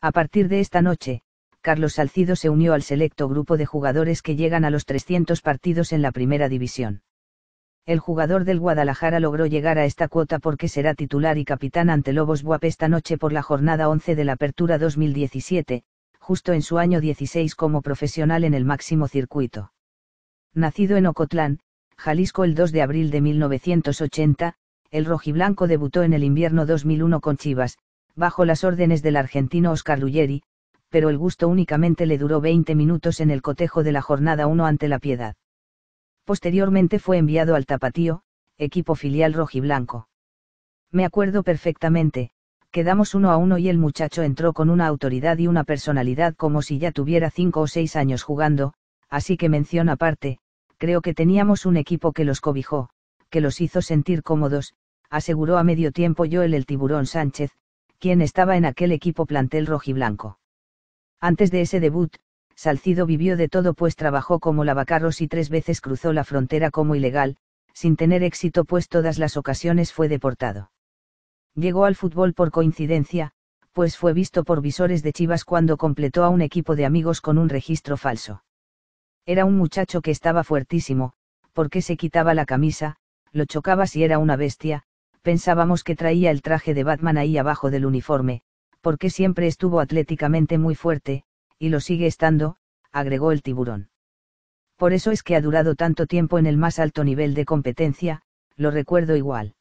A partir de esta noche, Carlos Salcido se unió al selecto grupo de jugadores que llegan a los 300 partidos en la primera división. El jugador del Guadalajara logró llegar a esta cuota porque será titular y capitán ante Lobos Buap esta noche por la jornada 11 de la Apertura 2017, justo en su año 16 como profesional en el máximo circuito. Nacido en Ocotlán, Jalisco el 2 de abril de 1980, el rojiblanco debutó en el invierno 2001 con Chivas, bajo las órdenes del argentino Oscar Ruggeri, pero el gusto únicamente le duró 20 minutos en el cotejo de la jornada 1 ante la Piedad. Posteriormente fue enviado al Tapatío, equipo filial rojiblanco. Me acuerdo perfectamente, quedamos uno a uno y el muchacho entró con una autoridad y una personalidad como si ya tuviera cinco o seis años jugando, así que mención aparte, creo que teníamos un equipo que los cobijó, que los hizo sentir cómodos, aseguró a medio tiempo yo el tiburón Sánchez, quien estaba en aquel equipo plantel rojiblanco. Antes de ese debut, Salcido vivió de todo pues trabajó como lavacarros y tres veces cruzó la frontera como ilegal, sin tener éxito pues todas las ocasiones fue deportado. Llegó al fútbol por coincidencia, pues fue visto por visores de Chivas cuando completó a un equipo de amigos con un registro falso. Era un muchacho que estaba fuertísimo, porque se quitaba la camisa, lo chocaba si era una bestia, pensábamos que traía el traje de Batman ahí abajo del uniforme, porque siempre estuvo atléticamente muy fuerte, y lo sigue estando, agregó el tiburón. Por eso es que ha durado tanto tiempo en el más alto nivel de competencia, lo recuerdo igual.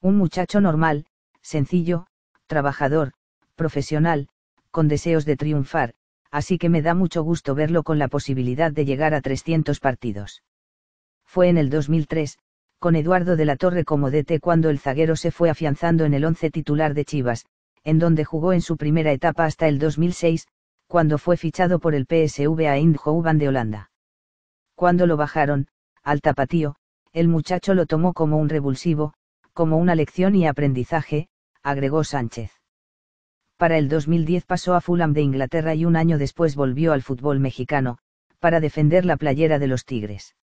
Un muchacho normal, sencillo, trabajador, profesional, con deseos de triunfar, así que me da mucho gusto verlo con la posibilidad de llegar a 300 partidos. Fue en el 2003, con Eduardo de la Torre como DT cuando el zaguero se fue afianzando en el once titular de Chivas, en donde jugó en su primera etapa hasta el 2006, cuando fue fichado por el PSV a Eindhoven de Holanda. Cuando lo bajaron, al tapatío, el muchacho lo tomó como un revulsivo, como una lección y aprendizaje, agregó Sánchez. Para el 2010 pasó a Fulham de Inglaterra y un año después volvió al fútbol mexicano, para defender la playera de los Tigres.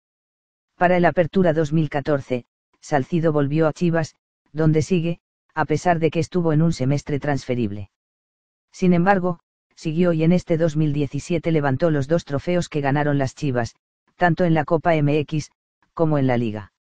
Para el Apertura 2014, Salcido volvió a Chivas, donde sigue, a pesar de que estuvo en un semestre transferible. Sin embargo, siguió y en este 2017 levantó los dos trofeos que ganaron las Chivas, tanto en la Copa MX, como en la Liga.